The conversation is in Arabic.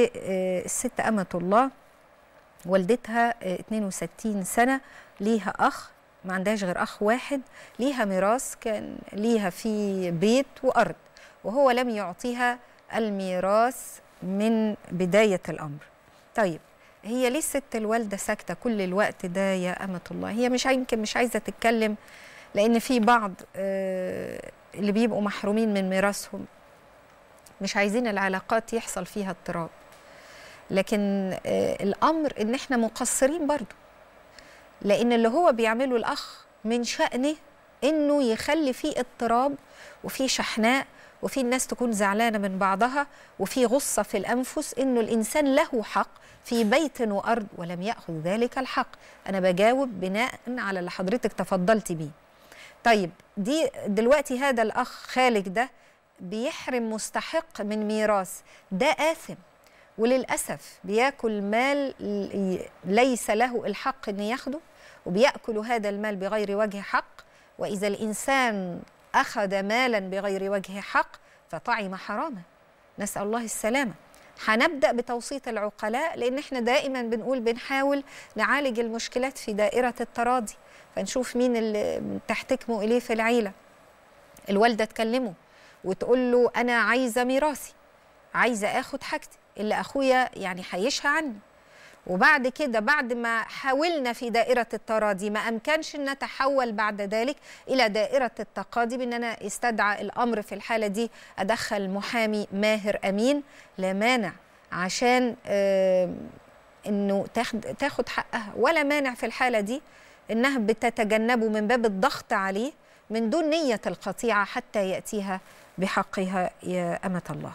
الست أمة الله والدتها 62 آه، سنة ليها أخ ما عندهاش غير أخ واحد ليها ميراث كان ليها في بيت وأرض وهو لم يعطيها الميراث من بداية الأمر طيب هي ليه الست الوالدة ساكتة كل الوقت ده يا أمة الله هي مش يمكن مش عايزة تتكلم لأن في بعض آه، اللي بيبقوا محرومين من ميراثهم مش عايزين العلاقات يحصل فيها اضطراب لكن آه، الامر ان احنا مقصرين برضو لان اللي هو بيعمله الاخ من شانه انه يخلي فيه اضطراب وفي شحناء وفي الناس تكون زعلانه من بعضها وفي غصه في الانفس انه الانسان له حق في بيت وارض ولم ياخذ ذلك الحق انا بجاوب بناء على اللي حضرتك تفضلت بيه طيب دي دلوقتي هذا الاخ خالق ده بيحرم مستحق من ميراث ده آثم وللأسف بياكل مال ليس له الحق أن ياخده وبيأكل هذا المال بغير وجه حق وإذا الإنسان أخذ مالا بغير وجه حق فطعم حراما نسأل الله السلامة هنبدأ بتوسيط العقلاء لأن احنا دائما بنقول بنحاول نعالج المشكلات في دائرة التراضي فنشوف مين اللي تحتكموا إليه في العيلة الوالدة تكلمه وتقول له أنا عايزة ميراثي عايزه اخد حاجتي اللي اخويا يعني حيشها عني وبعد كده بعد ما حاولنا في دائرة التراضي ما أمكنش أن نتحول بعد ذلك إلى دائرة التقاضي بأن أنا استدعى الأمر في الحالة دي أدخل محامي ماهر أمين لا مانع عشان آه، أنه تاخد, تاخد حقها ولا مانع في الحالة دي أنها بتتجنبه من باب الضغط عليه من دون نية القطيعة حتى يأتيها بحقها يا أمة الله